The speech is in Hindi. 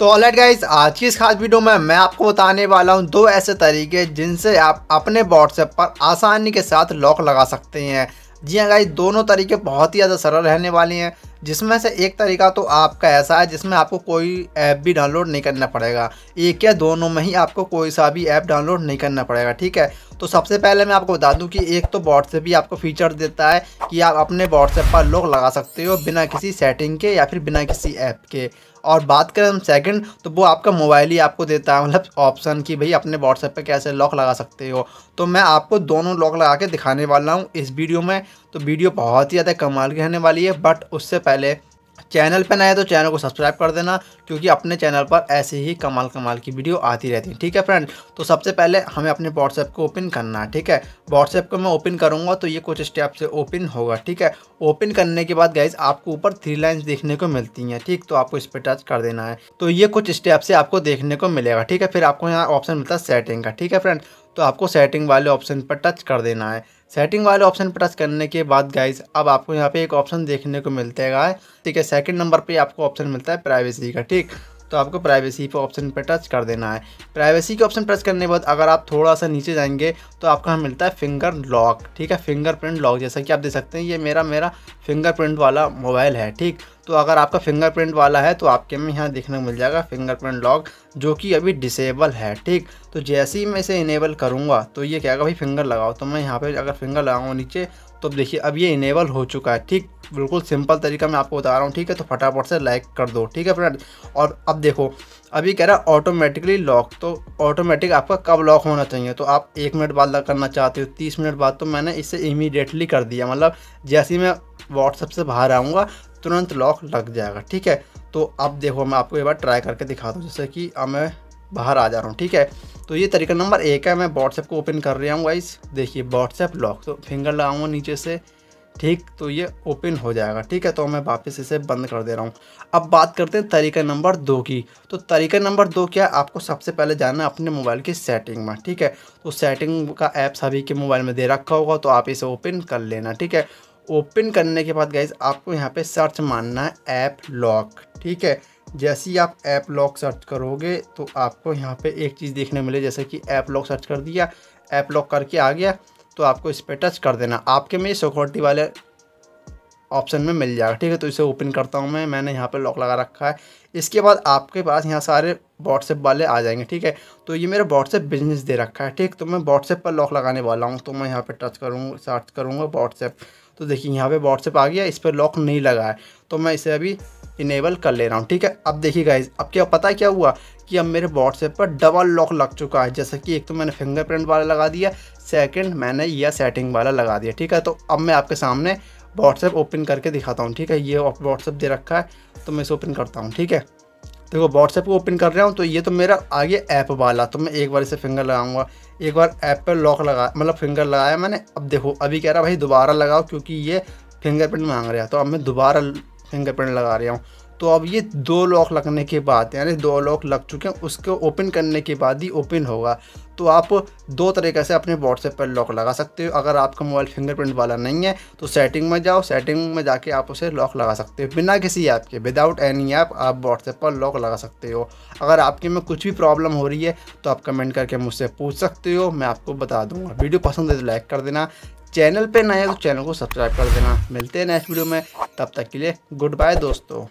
तो ऑलराइट गाइज आज की इस खास वीडियो में मैं आपको बताने वाला हूं दो ऐसे तरीके जिनसे आप अपने व्हाट्सएप पर आसानी के साथ लॉक लगा सकते हैं जी हाँ गाइज दोनों तरीके बहुत ही ज़्यादा सरल रहने वाले हैं जिसमें से एक तरीका तो आपका ऐसा है जिसमें आपको कोई ऐप भी डाउनलोड नहीं करना पड़ेगा एक या दोनों में ही आपको कोई सा भी ऐप डाउनलोड नहीं करना पड़ेगा ठीक है तो सबसे पहले मैं आपको बता दूं कि एक तो व्हाट्सएप ही आपको फीचर देता है कि आप अपने व्हाट्सएप पर लोग लगा सकते हो बिना किसी सेटिंग के या फिर बिना किसी ऐप के और बात करें हम सेकंड तो वो आपका मोबाइल ही आपको देता है मतलब ऑप्शन कि भाई अपने व्हाट्सएप पे कैसे लॉक लगा सकते हो तो मैं आपको दोनों लॉक लगा के दिखाने वाला हूँ इस वीडियो में तो वीडियो बहुत ही ज़्यादा कमाल की रहने वाली है बट उससे पहले चैनल पर नए तो चैनल को सब्सक्राइब कर देना क्योंकि अपने चैनल पर ऐसे ही कमाल कमाल की वीडियो आती रहती है ठीक है फ्रेंड तो सबसे पहले हमें अपने व्हाट्सएप को ओपन करना है ठीक है व्हाट्सएप को मैं ओपन करूंगा तो ये कुछ स्टेप से ओपन होगा ठीक है ओपन करने के बाद गाइज आपको ऊपर थ्री लाइन्स देखने को मिलती हैं ठीक तो आपको इस पर टच कर देना है तो ये कुछ स्टेप से आपको देखने को मिलेगा ठीक है फिर आपको यहाँ ऑप्शन मिलता है सेटिंग का ठीक है फ्रेंड तो आपको सेटिंग वाले ऑप्शन पर टच कर देना है सेटिंग वाले ऑप्शन पर टच करने के बाद गाइज अब आपको यहाँ पे एक ऑप्शन देखने को मिलता है ठीक है सेकंड नंबर पे आपको ऑप्शन मिलता है प्राइवेसी का ठीक तो आपको प्राइवेसी पर ऑप्शन पर टच कर देना है प्राइवेसी के ऑप्शन टच करने के बाद अगर आप थोड़ा सा नीचे जाएंगे तो आपको यहाँ मिलता है फिंगर लॉक ठीक है फिंगरप्रिंट लॉक जैसा कि आप देख सकते हैं ये मेरा मेरा फिंगरप्रिंट वाला मोबाइल है ठीक तो अगर आपका फिंगरप्रिंट वाला है तो आपके में यहाँ देखने को मिल जाएगा फिंगरप्रिंट लॉक जो कि अभी डिसेबल है ठीक तो जैसे ही मैं इसे इनेबल करूँगा तो ये कहेगा भाई फिंगर लगाओ तो मैं यहाँ पर अगर फिंगर लगाऊँ नीचे तो देखिए अब ये इनेबल हो चुका है ठीक बिल्कुल सिंपल तरीका मैं आपको बता रहा हूँ ठीक है तो फटाफट से लाइक कर दो ठीक है फ्रेंड और अब देखो अभी कह रहा है ऑटोमेटिकली लॉक तो ऑटोमेटिक आपका कब लॉक होना चाहिए तो आप एक मिनट बाद लॉक करना चाहते हो तीस मिनट बाद तो मैंने इसे इमीडिएटली कर दिया मतलब जैसे ही मैं व्हाट्सअप से बाहर आऊँगा तुरंत लॉक लग जाएगा ठीक है तो अब देखो मैं आपको एक बार ट्राई करके दिखा दूँ जैसे कि अब मैं बाहर आ जा रहा हूँ ठीक है तो ये तरीका नंबर एक है मैं व्हाट्सएप को ओपन कर रहा हूँ वाइस देखिए व्हाट्सएप लॉक तो फिंगर लगाऊंगा नीचे से ठीक तो ये ओपन हो जाएगा ठीक है तो मैं वापस इसे बंद कर दे रहा हूँ अब बात करते हैं तरीका नंबर दो की तो तरीका नंबर दो क्या है आपको सबसे पहले जाना है अपने मोबाइल की सेटिंग में ठीक है तो सेटिंग का ऐप सभी के मोबाइल में दे रखा होगा तो आप इसे ओपन कर लेना ठीक है ओपन करने के बाद गाइज आपको यहाँ पे सर्च मानना है ऐप लॉक ठीक है जैसे ही आप ऐप लॉक सर्च करोगे तो आपको यहाँ पे एक चीज़ देखने मिले जैसे कि ऐप लॉक सर्च कर दिया ऐप लॉक करके आ गया तो आपको इस पर टच कर देना आपके में सिक्योरिटी वाले ऑप्शन में मिल जाएगा ठीक है तो इसे ओपन करता हूँ मैं मैंने यहाँ पे लॉक लगा रखा है इसके बाद आपके पास यहाँ सारे व्हाट्सएप वाले आ जाएंगे ठीक है तो ये मेरा व्हाट्सएप बिजनेस दे रखा है ठीक तो मैं व्हाट्सएप पर लॉक लगाने वाला हूँ तो मैं यहाँ पर टच करूँगा सर्च करूँगा व्हाट्सएप तो देखिए यहाँ पे व्हाट्सएप आ गया इस पर लॉक नहीं लगा है तो मैं इसे अभी इनेबल कर ले रहा हूँ ठीक है अब देखिए गाइज अब क्या पता क्या हुआ कि अब मेरे व्हाट्सएप पर डबल लॉक लग चुका है जैसा कि एक तो मैंने फिंगरप्रिंट वाला लगा दिया सेकेंड मैंने यह सेटिंग वाला लगा दिया ठीक है तो अब मैं आपके सामने व्हाट्सएप ओपन करके दिखाता हूँ ठीक है ये व्हाट्सएप दे रखा है तो मैं इसे ओपन करता हूँ ठीक है देखो व्हाट्सएप को ओपन कर रहा हूँ तो ये तो मेरा आगे ऐप वाला तो मैं एक बार इसे फिंगर लगाऊंगा एक बार ऐप पर लॉक लगा मतलब फिंगर लगाया मैंने अब देखो अभी कह रहा भाई दोबारा लगाओ क्योंकि ये फिंगरप्रिंट मांग रहा है तो अब मैं दोबारा फिंगरप्रिंट लगा रहा हूँ तो अब ये दो लॉक लगने के बाद यानी दो लॉक लग चुके हैं उसको ओपन करने के बाद ही ओपन होगा तो आप दो तरीके से अपने व्हाट्सएप पर लॉक लगा सकते हो अगर आपका मोबाइल फिंगरप्रिंट वाला नहीं है तो सेटिंग में जाओ सेटिंग में जाके आप उसे लॉक लगा सकते हो बिना किसी ऐप के विदाउट एनी ऐप आप व्हाट्सएप पर लॉक लगा सकते हो अगर आपके में कुछ भी प्रॉब्लम हो रही है तो आप कमेंट करके मुझसे पूछ सकते हो मैं आपको बता दूंगा वीडियो पसंद है तो लाइक कर देना चैनल पर नए तो चैनल को सब्सक्राइब कर देना मिलते हैं नेक्स्ट वीडियो में तब तक के लिए गुड बाय दोस्तों